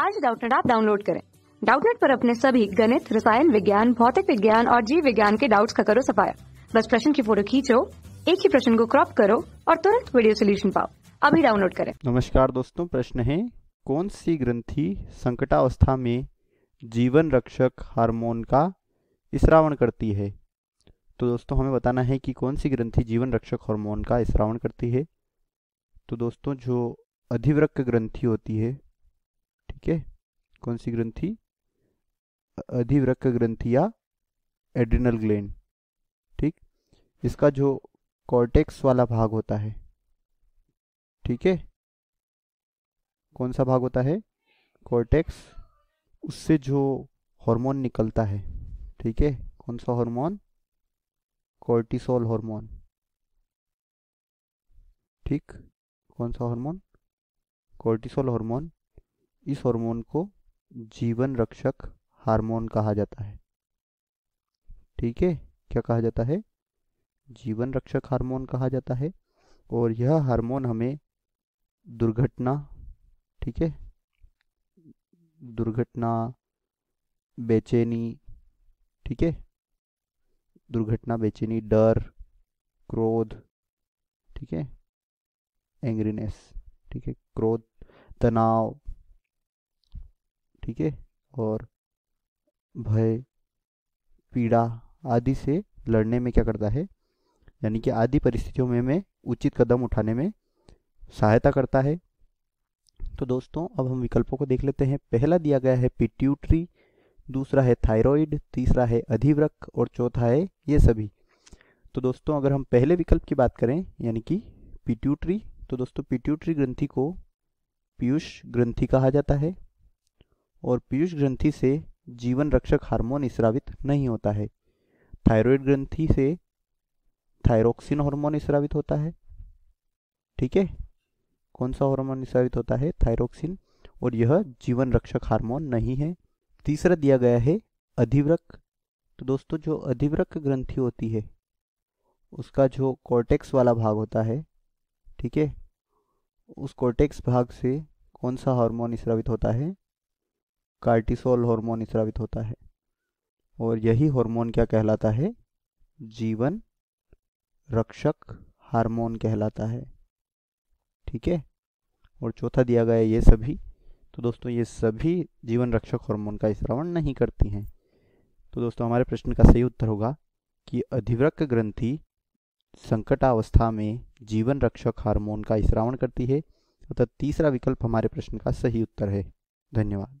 आज डाउटनेट आप डाउनलोड करें डाउटनेट पर अपने सभी गणित रसायन विज्ञान भौतिक विज्ञान और जीव विज्ञान के डाउट्स का करो सफाया बस प्रश्न की फोटो खींचो एक ही प्रश्न को क्रॉप करो और तुरंत वीडियो सोल्यूशन पाओ अभी डाउनलोड करें नमस्कार दोस्तों प्रश्न है कौन सी ग्रंथि संकटावस्था में जीवन रक्षक हार्मोन का इसरावण करती है तो दोस्तों हमें बताना है कि कौन सी ग्रंथि जीवन रक्षक हार्मोन का इसरावण करती है तो दोस्तों जो अधिवृक्क ग्रंथि होती है ओके कौन सी ग्रंथि अधिवृक्क ग्रंथि या एड्रिनल ग्लैंड ठीक इसका जो कॉर्टेक्स वाला भाग होता है ठीक है कौन सा भाग होता है कॉर्टेक्स उससे जो हार्मोन निकलता है ठीक है कौन सा हार्मोन कॉर्टिसोल हार्मोन ठीक कौन सा हार्मोन कॉर्टिसोल हार्मोन इस हार्मोन को जीवन रक्षक हार्मोन कहा जाता है ठीक है क्या कहा जाता है जीवन रक्षक हार्मोन कहा जाता है और यह हार्मोन हमें दुर्घटना ठीक है दुर्घटना बेचैनी ठीक है दुर्घटना बेचैनी डर क्रोध ठीक है एंग्रीनेस ठीक है क्रोध तनाव ठीक है और भय पीड़ा आदि से लड़ने में क्या करता है यानी कि आदि परिस्थितियों में हमें उचित कदम उठाने में सहायता करता है तो दोस्तों अब हम विकल्पों को देख लेते हैं पहला दिया गया है पिट्यूटरी दूसरा है थायराइड तीसरा है अधिव्रक और चौथा है ये सभी तो दोस्तों अगर हम पहले विकल्प की बात करें यानी कि पिट्यूटरी तो दोस्तों पिट्यूटरी ग्रंथि को पीयूष ग्रंथि कहा जाता है और पीयूष ग्रंथि से जीवन रक्षक हार्मोन स्रावित नहीं होता है थायराइड ग्रंथि से थायरोक्सिन हार्मोन स्रावित होता है ठीक है कौन सा हार्मोन स्रावित होता है थायरोक्सिन और यह जीवन रक्षक हार्मोन नहीं है तीसरा दिया गया है अधिवृक तो दोस्तों जो अधिवृक ग्रंथि होती है उसका जो कॉर्टेक्स वाला भाग होता है ठीक है उस कॉर्टेक्स भाग से कौन सा हार्मोन स्रावित होता है कार्टिसोल हार्मोन स्रावित होता है और यही हार्मोन क्या कहलाता है जीवन रक्षक हार्मोन कहलाता है ठीक है और चौथा दिया गया ये सभी तो दोस्तों ये सभी जीवन रक्षक हार्मोन का स्रावण नहीं करती हैं तो दोस्तों हमारे प्रश्न का सही उत्तर होगा कि अधिवृक्क ग्रंथि संकटावस्था में जीवन रक्षक हार्मोन का स्रावण करती है अतः तीसरा विकल्प हमारे प्रश्न का सही उत्तर है धन्यवाद